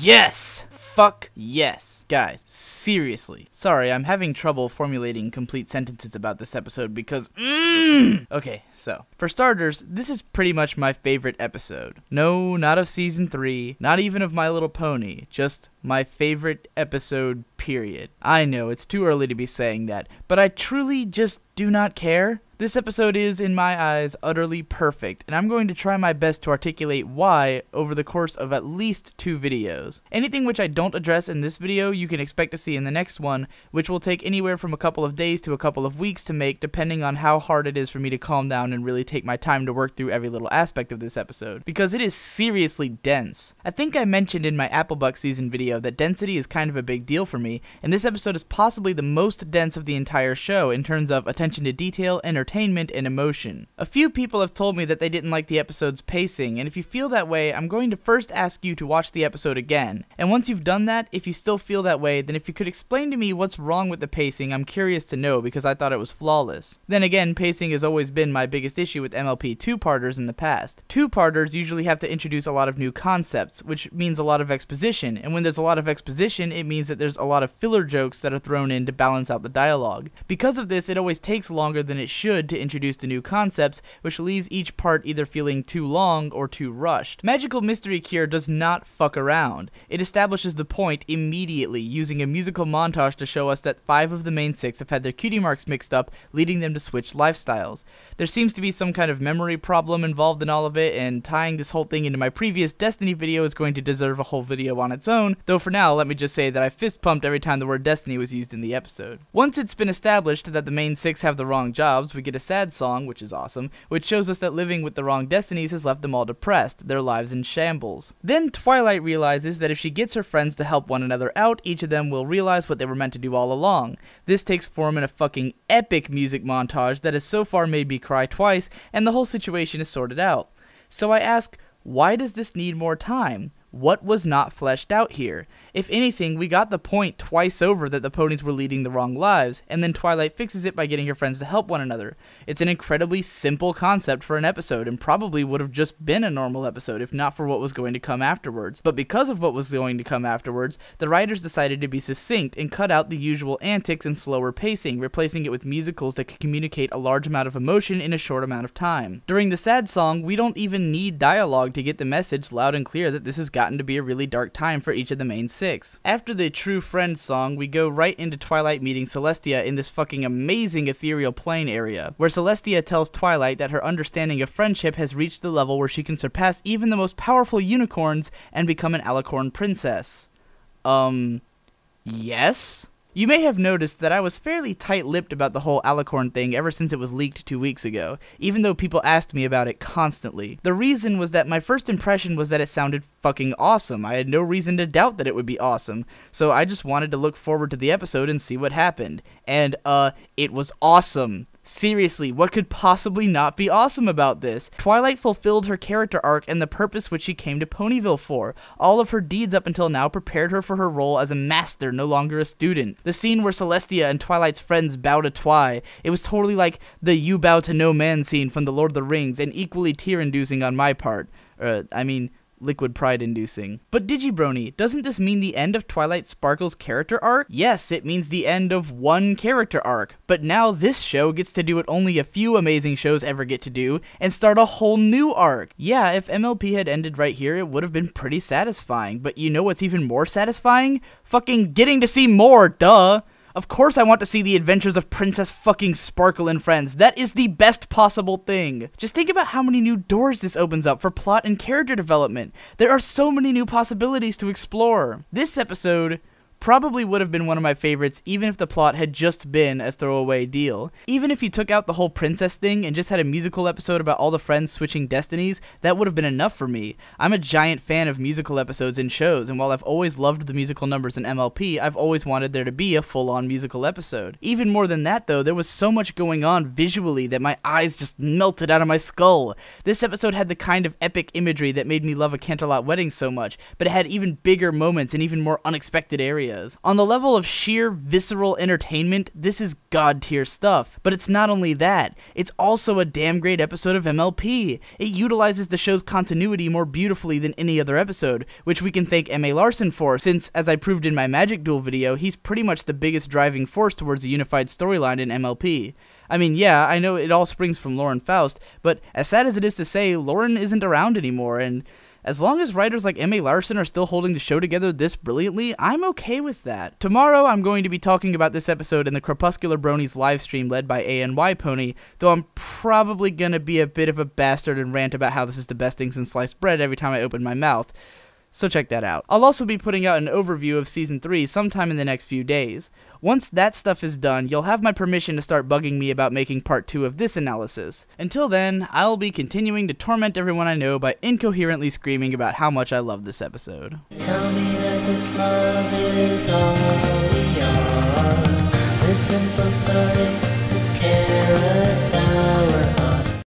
yes! Fuck yes. Guys, seriously. Sorry, I'm having trouble formulating complete sentences about this episode because. Mm. Okay, so, for starters, this is pretty much my favorite episode. No, not of season 3, not even of My Little Pony, just my favorite episode, period. I know it's too early to be saying that, but I truly just do not care. This episode is, in my eyes, utterly perfect, and I'm going to try my best to articulate why over the course of at least two videos. Anything which I don't address in this video, you can expect to see in the next one, which will take anywhere from a couple of days to a couple of weeks to make, depending on how hard it is for me to calm down and really take my time to work through every little aspect of this episode, because it is seriously dense. I think I mentioned in my Applebuck season video that density is kind of a big deal for me, and this episode is possibly the most dense of the entire show in terms of attention to detail, entertainment, entertainment and emotion. A few people have told me that they didn't like the episode's pacing, and if you feel that way, I'm going to first ask you to watch the episode again. And once you've done that, if you still feel that way, then if you could explain to me what's wrong with the pacing, I'm curious to know because I thought it was flawless. Then again, pacing has always been my biggest issue with MLP two-parters in the past. Two-parters usually have to introduce a lot of new concepts, which means a lot of exposition, and when there's a lot of exposition, it means that there's a lot of filler jokes that are thrown in to balance out the dialogue. Because of this, it always takes longer than it should to introduce the new concepts, which leaves each part either feeling too long or too rushed. Magical Mystery Cure does not fuck around. It establishes the point immediately, using a musical montage to show us that five of the main six have had their cutie marks mixed up, leading them to switch lifestyles. There seems to be some kind of memory problem involved in all of it, and tying this whole thing into my previous Destiny video is going to deserve a whole video on its own, though for now, let me just say that I fist pumped every time the word Destiny was used in the episode. Once it's been established that the main six have the wrong jobs, we get get a sad song, which is awesome, which shows us that living with the wrong destinies has left them all depressed, their lives in shambles. Then Twilight realizes that if she gets her friends to help one another out, each of them will realize what they were meant to do all along. This takes form in a fucking epic music montage that has so far made me cry twice, and the whole situation is sorted out. So I ask, why does this need more time? What was not fleshed out here? If anything, we got the point twice over that the ponies were leading the wrong lives, and then Twilight fixes it by getting her friends to help one another. It's an incredibly simple concept for an episode, and probably would have just been a normal episode if not for what was going to come afterwards. But because of what was going to come afterwards, the writers decided to be succinct and cut out the usual antics and slower pacing, replacing it with musicals that could communicate a large amount of emotion in a short amount of time. During the sad song, we don't even need dialogue to get the message loud and clear that this is gotten to be a really dark time for each of the main six. After the True Friends song, we go right into Twilight meeting Celestia in this fucking amazing ethereal plane area, where Celestia tells Twilight that her understanding of friendship has reached the level where she can surpass even the most powerful unicorns and become an alicorn princess. Um, yes? You may have noticed that I was fairly tight lipped about the whole Alicorn thing ever since it was leaked two weeks ago, even though people asked me about it constantly. The reason was that my first impression was that it sounded fucking awesome. I had no reason to doubt that it would be awesome, so I just wanted to look forward to the episode and see what happened. And, uh, it was awesome. Seriously, what could possibly not be awesome about this? Twilight fulfilled her character arc and the purpose which she came to Ponyville for. All of her deeds up until now prepared her for her role as a master, no longer a student. The scene where Celestia and Twilight's friends bow to Twi, it was totally like the you bow to no man scene from The Lord of the Rings and equally tear-inducing on my part. Uh, I mean, liquid pride inducing. But Digibrony, doesn't this mean the end of Twilight Sparkle's character arc? Yes, it means the end of one character arc, but now this show gets to do what only a few amazing shows ever get to do and start a whole new arc. Yeah, if MLP had ended right here, it would have been pretty satisfying, but you know what's even more satisfying? Fucking getting to see more, duh! Of course I want to see the adventures of Princess fucking Sparkle and friends. That is the best possible thing. Just think about how many new doors this opens up for plot and character development. There are so many new possibilities to explore. This episode probably would have been one of my favorites even if the plot had just been a throwaway deal. Even if you took out the whole princess thing and just had a musical episode about all the friends switching destinies, that would have been enough for me. I'm a giant fan of musical episodes in shows, and while I've always loved the musical numbers in MLP, I've always wanted there to be a full on musical episode. Even more than that, though, there was so much going on visually that my eyes just melted out of my skull. This episode had the kind of epic imagery that made me love A Canterlot Wedding so much, but it had even bigger moments and even more unexpected areas. On the level of sheer visceral entertainment, this is god tier stuff. But it's not only that, it's also a damn great episode of MLP. It utilizes the show's continuity more beautifully than any other episode, which we can thank M.A. Larson for, since, as I proved in my Magic Duel video, he's pretty much the biggest driving force towards a unified storyline in MLP. I mean, yeah, I know it all springs from Lauren Faust, but as sad as it is to say, Lauren isn't around anymore, and as long as writers like M.A. Larson are still holding the show together this brilliantly, I'm okay with that. Tomorrow, I'm going to be talking about this episode in the Crepuscular Bronies livestream led by ANY Pony, though I'm probably gonna be a bit of a bastard and rant about how this is the best thing since sliced bread every time I open my mouth so check that out. I'll also be putting out an overview of Season 3 sometime in the next few days. Once that stuff is done, you'll have my permission to start bugging me about making part 2 of this analysis. Until then, I'll be continuing to torment everyone I know by incoherently screaming about how much I love this episode. This simple story, this